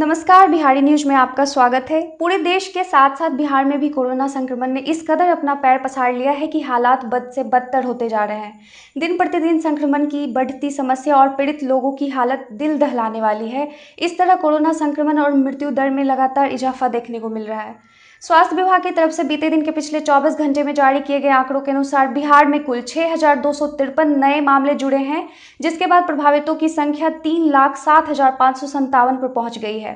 नमस्कार बिहारी न्यूज में आपका स्वागत है पूरे देश के साथ साथ बिहार में भी कोरोना संक्रमण ने इस कदर अपना पैर पसार लिया है कि हालात बद से बदतर होते जा रहे हैं दिन प्रतिदिन संक्रमण की बढ़ती समस्या और पीड़ित लोगों की हालत दिल दहलाने वाली है इस तरह कोरोना संक्रमण और मृत्यु दर में लगातार इजाफा देखने को मिल रहा है स्वास्थ्य विभाग की तरफ से बीते दिन के पिछले 24 घंटे में जारी किए गए आंकड़ों के अनुसार बिहार में कुल छः नए मामले जुड़े हैं जिसके बाद प्रभावितों की संख्या तीन लाख सात हजार सौ संतावन पर पहुंच गई है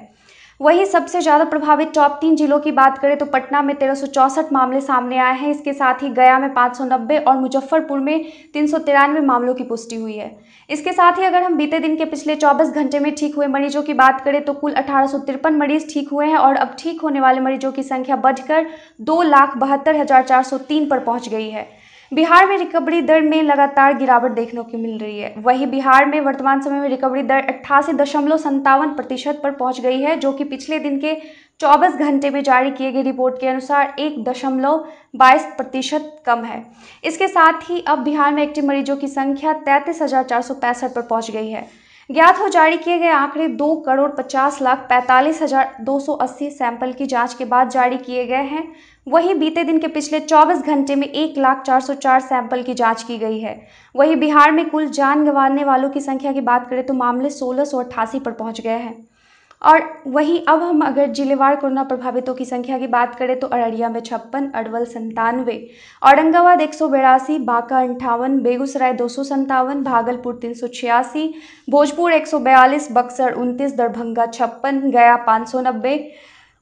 वही सबसे ज़्यादा प्रभावित टॉप तीन जिलों की बात करें तो पटना में तेरह मामले सामने आए हैं इसके साथ ही गया में 590 और मुजफ्फरपुर में तीन मामलों की पुष्टि हुई है इसके साथ ही अगर हम बीते दिन के पिछले 24 घंटे में ठीक हुए मरीजों की बात करें तो कुल अठारह मरीज ठीक हुए हैं और अब ठीक होने वाले मरीजों की संख्या बढ़कर दो लाख बहत्तर हजार चार सौ तीन पर पहुंच गई है बिहार में रिकवरी दर में लगातार गिरावट देखने को मिल रही है वहीं बिहार में वर्तमान समय में रिकवरी दर अट्ठासी दशमलव संतावन प्रतिशत पर पहुंच गई है जो कि पिछले दिन के 24 घंटे में जारी किए गए रिपोर्ट के अनुसार एक दशमलव बाईस प्रतिशत कम है इसके साथ ही अब बिहार में एक्टिव मरीजों की संख्या तैंतीस पर पहुँच गई है ज्ञात हो जारी किए गए आंकड़े दो करोड़ पचास लाख पैंतालीस हजार दो सौ अस्सी सैंपल की जांच के बाद जारी किए गए हैं वहीं बीते दिन के पिछले 24 घंटे में एक लाख चार सौ चार सैंपल की जांच की गई है वहीं बिहार में कुल जान गंवाने वालों की संख्या की बात करें तो मामले सोलह सौ अट्ठासी पर पहुंच गए हैं और वहीं अब हम अगर जिलेवार कोरोना प्रभावितों की संख्या की बात करें तो अररिया में छप्पन अरवल संतानवे औरंगाबाद एक बांका अंठावन बेगूसराय दो भागलपुर तीन भोजपुर एक बक्सर उनतीस दरभंगा छप्पन गया पाँच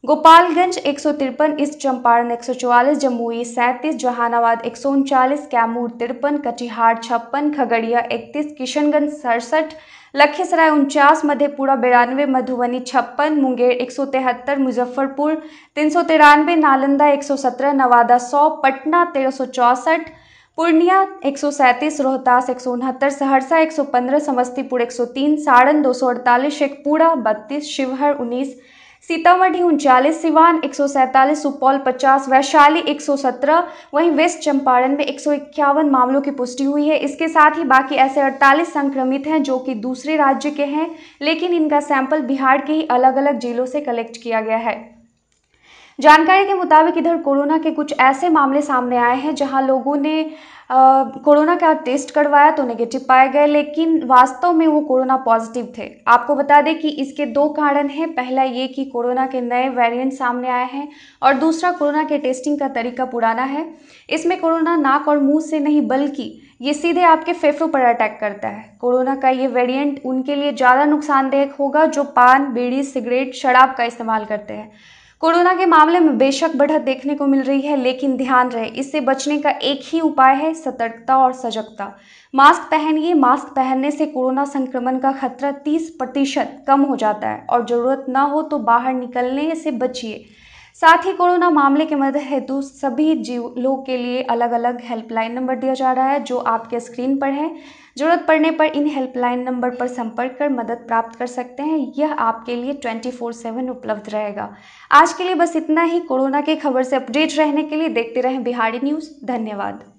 गोपालगंज एक सौ तिरपन ईस्ट चंपारण एक सौ चौवालीस जमुई सैंतीस जहानाबाद एक सौ उनचालीस कैमूर तिरपन कटिहार छप्पन खगड़िया इकतीस किशनगंज सड़सठ लखीसराय उनचास मधेपुरा बिरानवे मधुबनी छप्पन मुंगेर एक सौ तिहत्तर मुजफ्फरपुर तीन सौ तिरानवे नालंदा एक सौ सत्रह नवादा सौ पटना तेरह सौ चौंसठ पूर्णिया एक सौ सैंतीस रोहतास एक सौ उनहत्तर सहरसा एक सौ पंद्रह समस्तीपुर एक सौ तीन सारण दो सौ अड़तालीस शेखपुरा बत्तीस शिवहर उन्नीस सीतामढ़ी उनचालीस सिवान एक सुपौल 50 वैशाली 117 वहीं वेस्ट चंपारण में एक मामलों की पुष्टि हुई है इसके साथ ही बाकी ऐसे 48 संक्रमित हैं जो कि दूसरे राज्य के हैं लेकिन इनका सैंपल बिहार के ही अलग अलग जिलों से कलेक्ट किया गया है जानकारी के मुताबिक इधर कोरोना के कुछ ऐसे मामले सामने आए हैं जहां लोगों ने कोरोना का टेस्ट करवाया तो नेगेटिव पाए गए लेकिन वास्तव में वो कोरोना पॉजिटिव थे आपको बता दें कि इसके दो कारण हैं पहला ये कि कोरोना के नए वेरिएंट सामने आए हैं और दूसरा कोरोना के टेस्टिंग का तरीका पुराना है इसमें कोरोना नाक और मुंह से नहीं बल्कि ये सीधे आपके फेफड़ों पर अटैक करता है कोरोना का ये वेरियंट उनके लिए ज़्यादा नुकसानदेह होगा जो पान बीड़ी सिगरेट शराब का इस्तेमाल करते हैं कोरोना के मामले में बेशक बढ़त देखने को मिल रही है लेकिन ध्यान रहे इससे बचने का एक ही उपाय है सतर्कता और सजगता मास्क पहनिए मास्क पहनने से कोरोना संक्रमण का खतरा 30 प्रतिशत कम हो जाता है और ज़रूरत ना हो तो बाहर निकलने से बचिए साथ ही कोरोना मामले के मदद हेतु सभी जीव लोग के लिए अलग अलग हेल्पलाइन नंबर दिया जा रहा है जो आपके स्क्रीन पर है जरूरत पड़ने पर इन हेल्पलाइन नंबर पर संपर्क कर मदद प्राप्त कर सकते हैं यह आपके लिए 24/7 उपलब्ध रहेगा आज के लिए बस इतना ही कोरोना की खबर से अपडेट रहने के लिए देखते रहें बिहारी न्यूज़ धन्यवाद